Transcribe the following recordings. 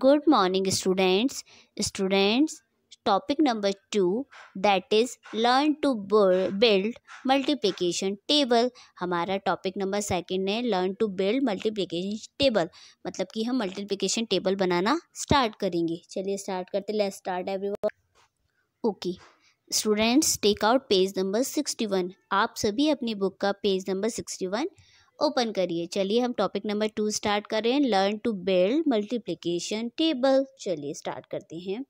Good morning students students topic number two that is learn to build multiplication table हमारा topic number second है learn to build multiplication table मतलब कि हम multiplication table बनाना start करेंगे चलिए start करते let's start everyone okay students take out page number sixty one आप सभी अपनी बुक का page number sixty one open करिए चलिए हम टॉपिक नंबर टू स्टार्ट करें learn to build multiplication table चलिए स्टार्ट करते हैं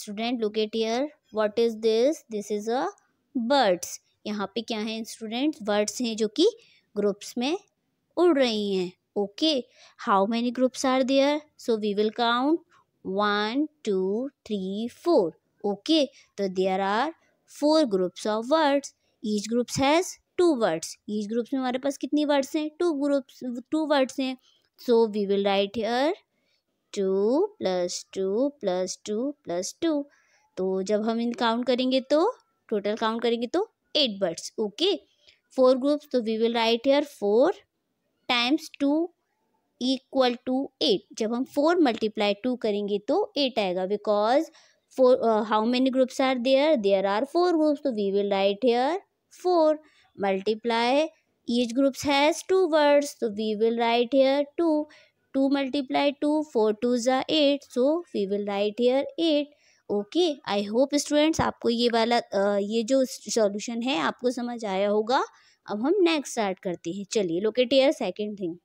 student locate here what is this this is a birds यहाँ पे क्या है स्टूडेंट वर्ड्स हैं जो कि ग्रुप्स में उड़ रही हैं okay how many groups are there so we will count one two three four okay तो there are four groups of words each groups has two words each groups में हमारे पास कितनी वर्ड्स हैं टू ग्रुप्स टू वर्ड्स हैं so we will write here two plus two plus two plus two तो जब हम इन count करेंगे तो टोटल काउंट करेंगे तो eight words okay four groups तो we will write here four times two equal to eight जब हम फोर मल्टीप्लाई टू करेंगे तो एट आएगा because four how many groups are there there are four groups तो we will write here four multiply each groups has two words तो we will write here two two multiply two four two ज़ा eight so we will write here at okay I hope students आपको ये वाला ये जो solution है आपको समझ आया होगा अब हम नेक्स्ट स्टार्ट करते हैं चलिए locate here second thing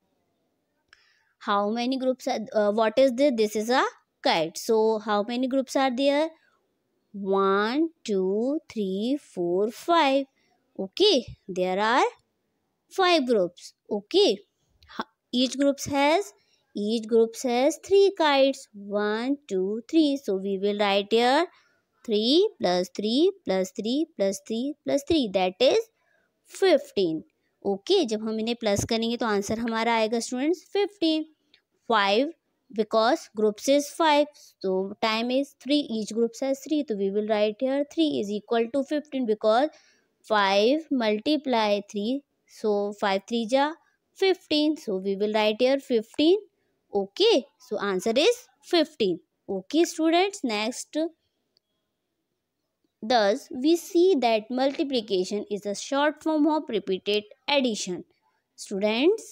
how many groups what is this this is a cat so how many groups are there one two three four five okay there are five groups okay each group has each group has three kites one two three so we will write here 3 plus 3 plus 3 plus 3 plus 3 that is 15 okay okay, जब हम इन्हें plus करेंगे तो answer हमारा आएगा students fifteen five because groups is five तो time is three each groups has three तो we will write here three is equal to fifteen because five multiply three so five three जा fifteen so we will write here fifteen okay so answer is fifteen okay students next thus we see that multiplication is a short form of repeated addition students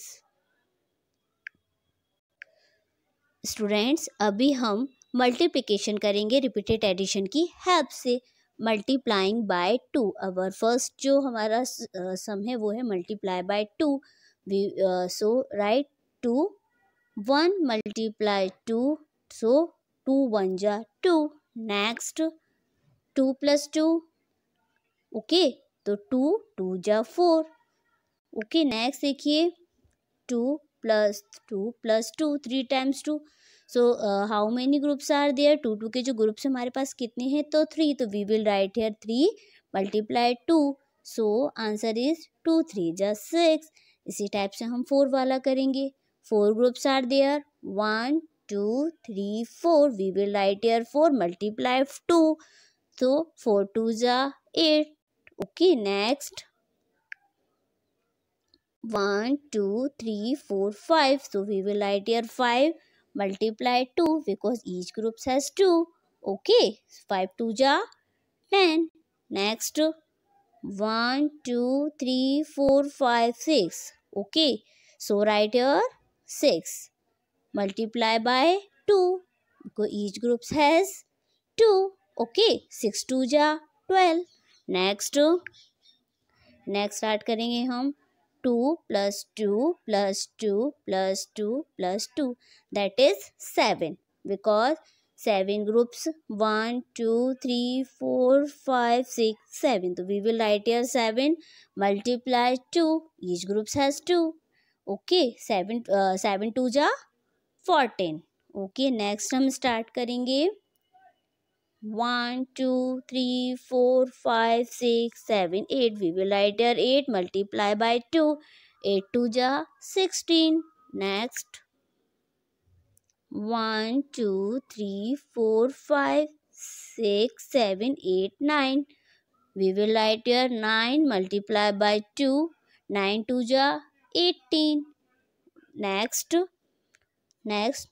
students अभी हम multiplication करेंगे repeated addition की help से multiplying by two our first जो हमारा sum है वो है multiply by two we so write two one multiply two so two one जा two next two plus two okay तो टू टू जा फोर ओके नेक्स्ट देखिए two plus two plus two three times two so how many groups are there two two के जो groups हमारे पास कितने हैं तो थ्री तो we will write here three multiply two so answer is two three just six इसी type से हम फोर वाला करेंगे four groups are there one two three four we will write here four multiply two तो four two जा eight okay next one two three four five so we will write here five multiply 2 because each group has 2. Okay, 5 2 ja 10. Next, 1, 2, 3, 4, 5, 6. Okay, so write here 6. Multiply by 2 because each group has 2. Okay, 6 2 ja 12. next next start करेंगे हम two plus two plus two plus two plus two that is seven because seven groups one two three four five six seven तो we will write here seven multiply two each groups has two okay seven seven two जा fourteen okay next हम start करेंगे one two three four five six seven eight we will write there eight multiply by two eight two जा sixteen next one two three four five six seven eight nine we will write there nine multiply by two nine two जा eighteen next next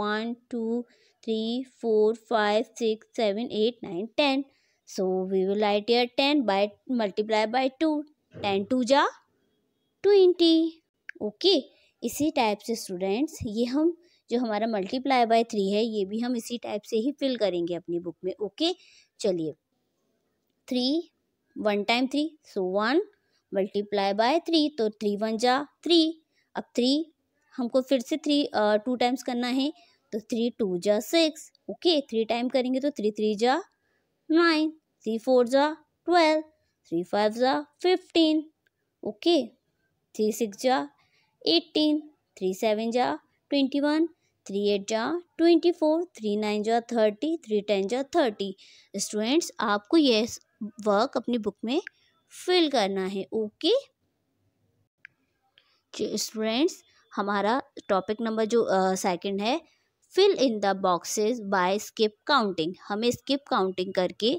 one two three four five six seven eight nine ten so we will write here ten by multiply by two ten two जा twenty okay इसी type से students ये हम जो हमारा multiply by three है ये भी हम इसी टाइप से ही फिल करेंगे अपनी बुक में ओके चलिए three one time three so one multiply by three तो थ्री वन जा थ्री अब थ्री हमको फिर से थ्री टू टाइम्स करना है तो थ्री टू जा सिक्स ओके थ्री टाइम करेंगे तो थ्री थ्री जा नाइन थ्री फोर जा ट्वेल्व थ्री फाइव जा फिफ्टीन ओके थ्री सिक्स जा एटीन थ्री सेवन जा ट्वेंटी वन थ्री एट जा ट्वेंटी फोर थ्री नाइन जा थर्टी थ्री टेन जा थर्टी स्टूडेंट्स आपको ये वर्क अपनी बुक में फिल करना है ओके स्टूडेंट्स हमारा टॉपिक नंबर जो सेकंड है fill in the boxes by skip counting हमें स्किप काउंटिंग करके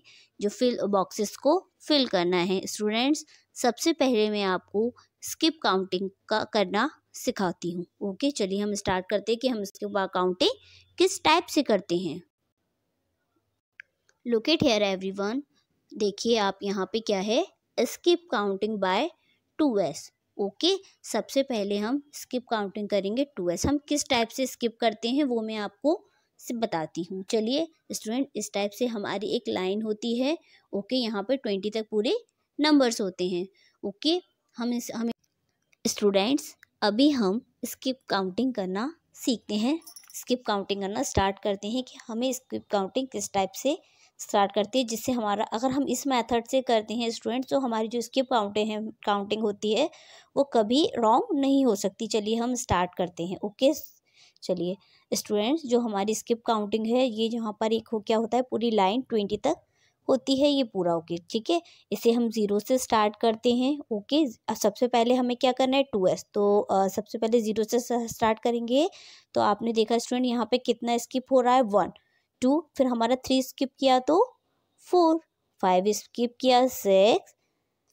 जो फिल बॉक्सेस को फिल करना है स्टूडेंट्स सबसे पहले मैं आपको स्किप काउंटिंग का करना सिखाती हूँ ओके चलिए हम स्टार्ट करते हैं कि हम स्किप काउंटिंग किस टाइप से करते हैं लोकेट हेयर वन देखिए आप यहाँ पे क्या है skip counting by twos okay सबसे पहले हम स्किप काउंटिंग करेंगे टू एस हम किस टाइप से स्किप करते हैं वो मैं आपको बताती हूँ चलिए स्टूडेंट इस टाइप से हमारी एक लाइन होती है ओके यहाँ पर ट्वेंटी तक पूरे नंबर्स होते हैं ओके हम इस हम स्टूडेंट्स अभी हम स्किप काउंटिंग करना सीखते हैं स्किप काउंटिंग करना स्टार्ट करते हैं कि हमें स्किप काउंटिंग किस टाइप से स्टार्ट करती है जिससे हमारा अगर हम इस मेथड से करते हैं स्टूडेंट्स तो हमारी जो स्किप काउंटें हैं काउंटिंग होती है वो कभी रॉन्ग नहीं हो सकती चलिए हम स्टार्ट करते हैं ओके चलिए स्टूडेंट्स जो हमारी स्किप काउंटिंग है ये यहाँ पर एक हो क्या होता है पूरी लाइन ट्वेंटी तक होती है ये पूरा ओके ठीक है इसे हम ज़ीरो से स्टार्ट करते हैं ओके सबसे पहले हमें क्या करना है टू एस तो आ, सबसे पहले ज़ीरो से स्टार्ट करेंगे तो आपने देखा स्टूडेंट यहाँ पे कितना स्किप हो रहा है वन टू फिर हमारा थ्री स्किप किया तो फोर फाइव स्किप किया सिक्स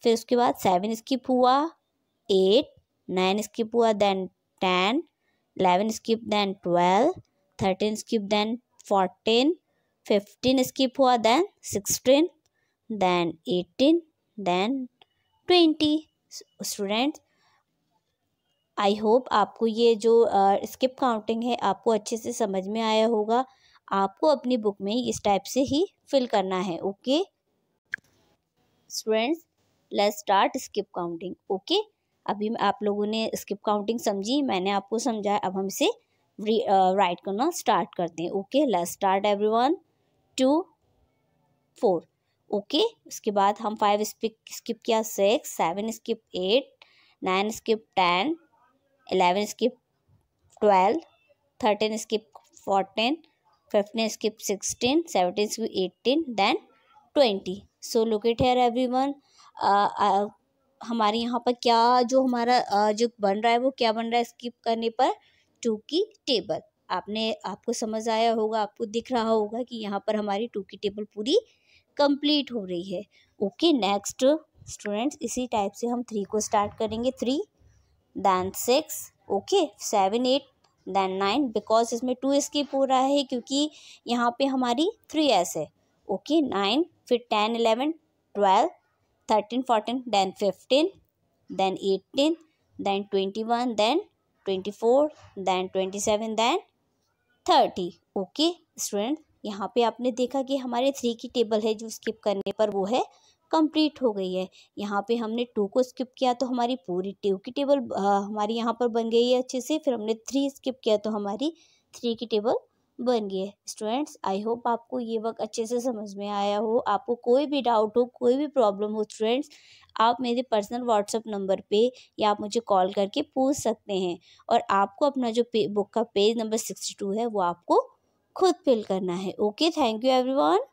फिर उसके बाद सेवन स्किप हुआ एट नाइन स्किप हुआ then ten eleven skip then twelve thirteen skip then fourteen fifteen skip हुआ then sixteen then eighteen then twenty student I hope आपको ये जो स्किप uh, काउंटिंग है आपको अच्छे से समझ में आया होगा आपको अपनी बुक में इस टाइप से ही फिल करना है okay students let's start skip counting okay अभी आप लोगों ने स्किप काउंटिंग समझी मैंने आपको समझाया अब हम इसे राइट करना स्टार्ट करते हैं okay let's start every one two four okay उसके बाद हम फाइव स्किप किया six seven skip eight nine skip ten eleven skip twelve thirteen skip fourteen 15 skip 16 17 skip 18 then 20 so locate here one हमारे यहाँ पर क्या जो हमारा uh, जो बन रहा है वो क्या बन रहा है स्किप करने पर टू की टेबल आपने आपको समझ आया होगा आपको दिख रहा होगा कि यहाँ पर हमारी टू की टेबल पूरी कंप्लीट हो रही है ओके नेक्स्ट स्टूडेंट्स इसी टाइप से हम थ्री को स्टार्ट करेंगे three then six okay seven eight then nine because इसमें टू स्किप हो रहा है क्योंकि यहाँ पे हमारी थ्री एस है ओके नाइन फिर ten eleven twelve thirteen fourteen then fifteen then eighteen then twenty one then twenty four then twenty seven then thirty okay student यहाँ पे आपने देखा कि हमारे थ्री की टेबल है जो स्किप करने पर वो है कंप्लीट हो गई है यहाँ पे हमने टू को स्किप किया तो हमारी पूरी टू की टेबल हमारी यहाँ पर बन गई है अच्छे से फिर हमने थ्री स्किप किया तो हमारी थ्री की टेबल बन गई है स्टूडेंट्स आई होप आपको ये वक्त अच्छे से समझ में आया हो आपको कोई भी डाउट हो कोई भी प्रॉब्लम हो स्टूडेंट्स आप मेरे पर्सनल व्हाट्सअप नंबर पे या आप मुझे कॉल करके पूछ सकते हैं और आपको अपना जो बुक का पेज नंबर सिक्सटी टू है वो आपको खुद फिल करना है ओके थैंक यू एवरीवन